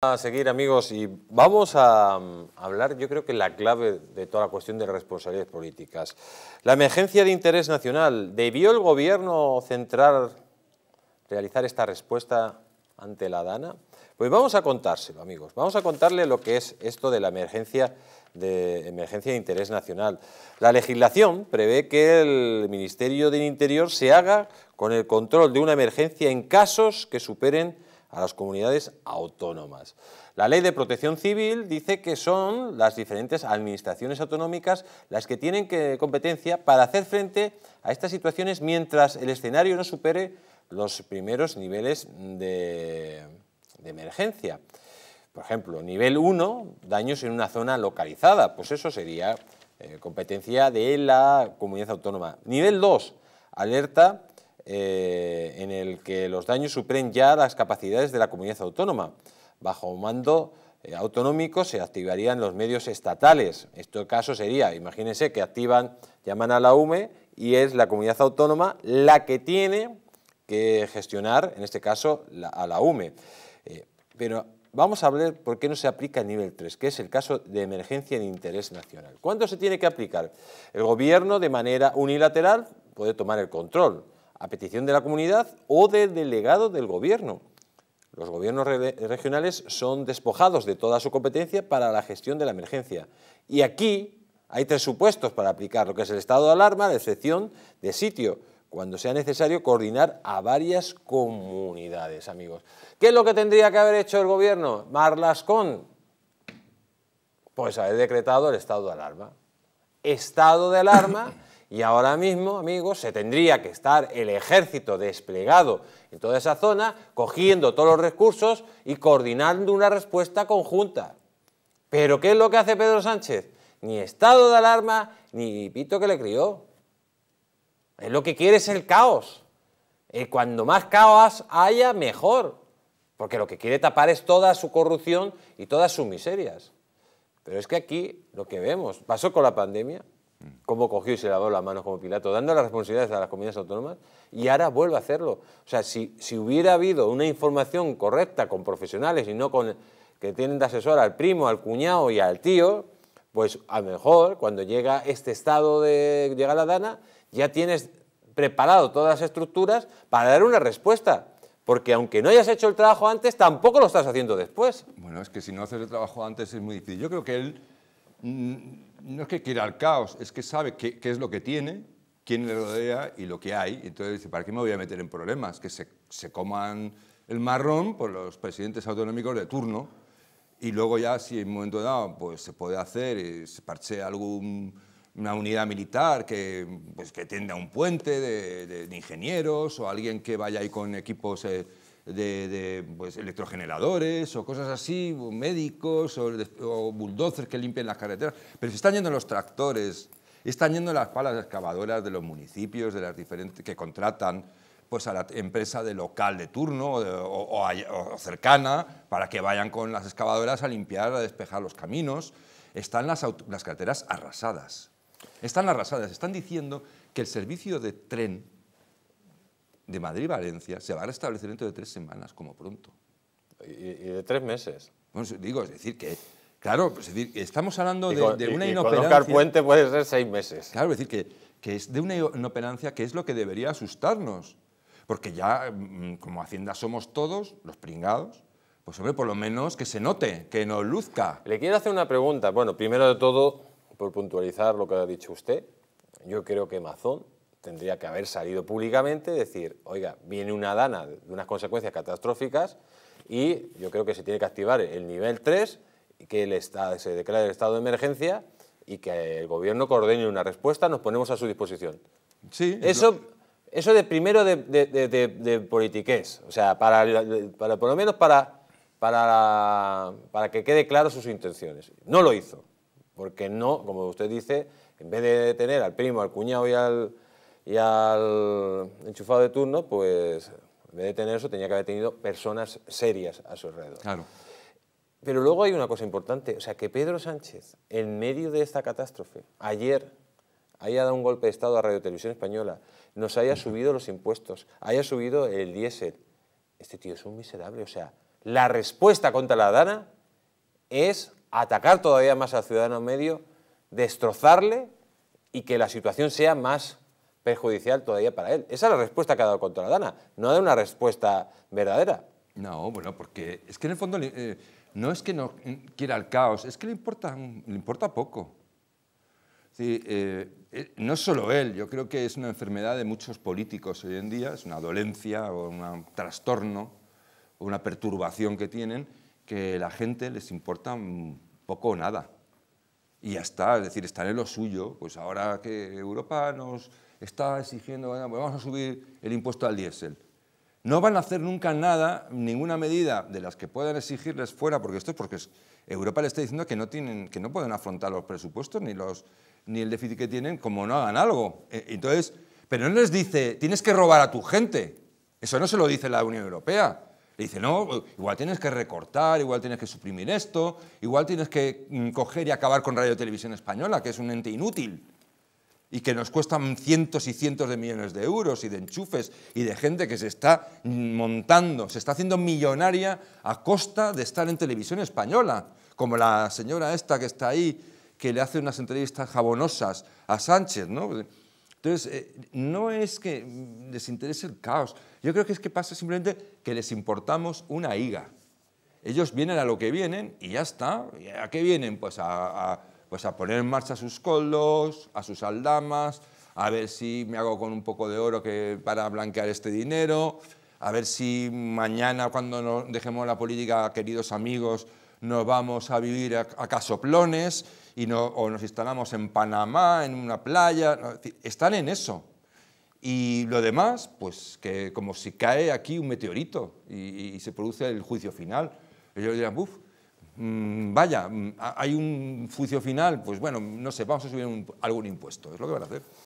a seguir amigos y vamos a, mm, hablar yo creo que la clave de toda la cuestión de responsabilidades políticas. La emergencia de interés nacional, ¿debió el gobierno central realizar esta respuesta ante la DANA? Pues vamos a contárselo amigos, vamos a contarle lo que es esto de la emergencia de, emergencia de interés nacional. La legislación prevé que el Ministerio del Interior se haga con el control de una emergencia en casos que superen a las comunidades autónomas. La Ley de Protección Civil dice que son las diferentes administraciones autonómicas las que tienen competencia para hacer frente a estas situaciones mientras el escenario no supere los primeros niveles de, emergencia. Por ejemplo, nivel 1, daños en una zona localizada, pues eso sería eh, competencia de la comunidad autónoma. Nivel 2, alerta eh, en el que los daños supren ya las capacidades de la comunidad autónoma. Bajo mando eh, autonómico se activarían los medios estatales. Este caso sería, imagínense que activan, llaman a la UME y es la comunidad autónoma la que tiene que gestionar, en este caso, a la UME. Eh, pero vamos a ver por qué no se aplica el nivel 3, que es el caso de emergencia de interés nacional. ¿Cuándo se tiene que aplicar? El gobierno de manera unilateral puede tomar el control, a petición de la comunidad o del delegado del gobierno. Los gobiernos regionales son despojados de toda su competencia para la gestión de la emergencia. Y aquí hay tres supuestos para aplicar lo que es el estado de alarma, la excepción de sitio, cuando sea necesario coordinar a varias comunidades, amigos. ¿Qué es lo que tendría que haber hecho el gobierno? Marlascón. Pues haber decretado el estado de alarma. Estado de alarma y ahora mismo, amigos, se tendría que estar el ejército desplegado en toda esa zona, cogiendo todos los recursos y coordinando una respuesta conjunta. Pero ¿qué es lo que hace Pedro Sánchez? Ni estado de alarma, ni pito que le crió. Es lo que quiere es el caos. Y eh, cuando más caos haya, mejor. Porque lo que quiere tapar es toda su corrupción y todas sus miserias. Pero es que aquí lo que vemos, pasó con la pandemia, cómo cogió y se lavó las manos como Pilato, dando las responsabilidades a las comunidades autónomas, y ahora vuelve a hacerlo. O sea, si, hubiera habido una información correcta con profesionales y no con que tienen de asesor al primo, al cuñado y al tío, pues a lo mejor cuando llega este estado de llega la dana, ya tienes preparado todas las estructuras para dar una respuesta. Porque aunque no hayas hecho el trabajo antes, tampoco lo estás haciendo después. Bueno, es que si no haces el trabajo antes es muy difícil. Yo creo que él mm, no es que quiera el caos, es que sabe qué, es lo que tiene, quién le rodea y lo que hay. Entonces dice, ¿para qué me voy a meter en problemas? Que se, coman el marrón por los presidentes autonómicos de turno y luego ya si en un momento dado pues, se puede hacer, y se parche algún una unidad militar que, pues, que tienda un puente de, ingenieros o alguien que vaya ahí con equipos eh, de, pues, electrogeneradores o cosas así, médicos o, bulldozers que limpien las carreteras, pero si están yendo los tractores, están yendo las palas excavadoras de los municipios, de las diferentes que contratan pues a la empresa de local de turno o, cercana para que vayan con las excavadoras a limpiar, a despejar los caminos. Están las, las carreteras arrasadas. Están arrasadas. Están diciendo que el servicio de tren de Madrid-Valencia se va a restablecer dentro de tres semanas, como pronto. Y, de tres meses. Bueno, digo, es decir, que Claro, pues, es decir, estamos hablando de, de una inoperancia. y inoperancia. Puente puede ser seis meses. Claro, es decir, que, que, es de una inoperancia que es lo que debería asustarnos. Porque ya, mm, como Hacienda somos todos, los pringados, pues hombre, por lo menos que se note, que nos luzca. Le quiero hacer una pregunta. Bueno, primero de todo, por puntualizar lo que ha dicho usted, yo creo que Mazón tendría que haber salido públicamente, decir, oiga, viene una dana de unas consecuencias catastróficas y yo creo que se tiene que activar el nivel 3, que el se declare el estado de emergencia y que el gobierno coordine una respuesta, nos ponemos a su disposición. Sí. Eso, eso de primero de, de, politiqués, o sea, para, por lo menos para, para, para que quede claro sus intenciones. No lo hizo, porque no, como usted dice, en vez de tener al primo, al cuñado y al, y al enchufado de turno, pues en vez de tener eso, tenía que haber tenido personas serias a su alrededor. Claro. Pero luego hay una cosa importante, o sea, que Pedro Sánchez, en medio de esta catástrofe, ayer haya dado un golpe de Estado a Radio Televisión Española, nos haya subido los impuestos, haya subido el diésel. Este tío es un miserable. O sea, la respuesta contra la Dana es atacar todavía más al ciudadano medio, destrozarle y que la situación sea más perjudicial todavía para él. Esa es la respuesta que ha dado contra la Dana. No ha una respuesta verdadera. No, bueno, porque es que en el fondo eh, no es que no quiera el caos, es que le importa, le importa poco. Eh, eh, no solo él, yo creo que es una enfermedad de muchos políticos hoy en día, es una dolencia o un trastorno o una perturbación que tienen que la gente les importa poco o nada. Y ya está, es decir, están en lo suyo, pues ahora que Europa nos está exigiendo, pues vamos a subir el impuesto al diésel. No van a hacer nunca nada, ninguna medida de las que puedan exigirles fuera, porque esto es porque Europa le está diciendo que no, tienen, que no pueden afrontar los presupuestos ni, los, ni el déficit que tienen como no hagan algo. Eh, entonces, pero no les dice, tienes que robar a tu gente. Eso no se lo dice la Unión Europea. Le dice, no, igual tienes que recortar, igual tienes que suprimir esto, igual tienes que mm, coger y acabar con Radio Televisión Española, que es un ente inútil y que nos cuestan cientos y cientos de millones de euros y de enchufes y de gente que se está montando, se está haciendo millonaria a costa de estar en televisión española, como la señora esta que está ahí, que le hace unas entrevistas jabonosas a Sánchez, Entonces, eh, no es que les interese el caos, yo creo que es que pasa simplemente que les importamos una higa. Ellos vienen a lo que vienen y ya está. ¿A qué vienen? Pues a pues a poner en marcha sus coldos, a sus aldamas, a ver si me hago con un poco de oro que, para blanquear este dinero, a ver si mañana cuando dejemos la política, queridos amigos, nos vamos a vivir a, casoplones y no, o nos instalamos en Panamá, en una playa. Están en eso. Y lo demás, pues que como si cae aquí un meteorito y, se produce el juicio final. Ellos dirán, uff, Mm, vaya, mm, hay un juicio final, pues bueno, no sé, vamos a subir algún impuesto, es lo que van a hacer.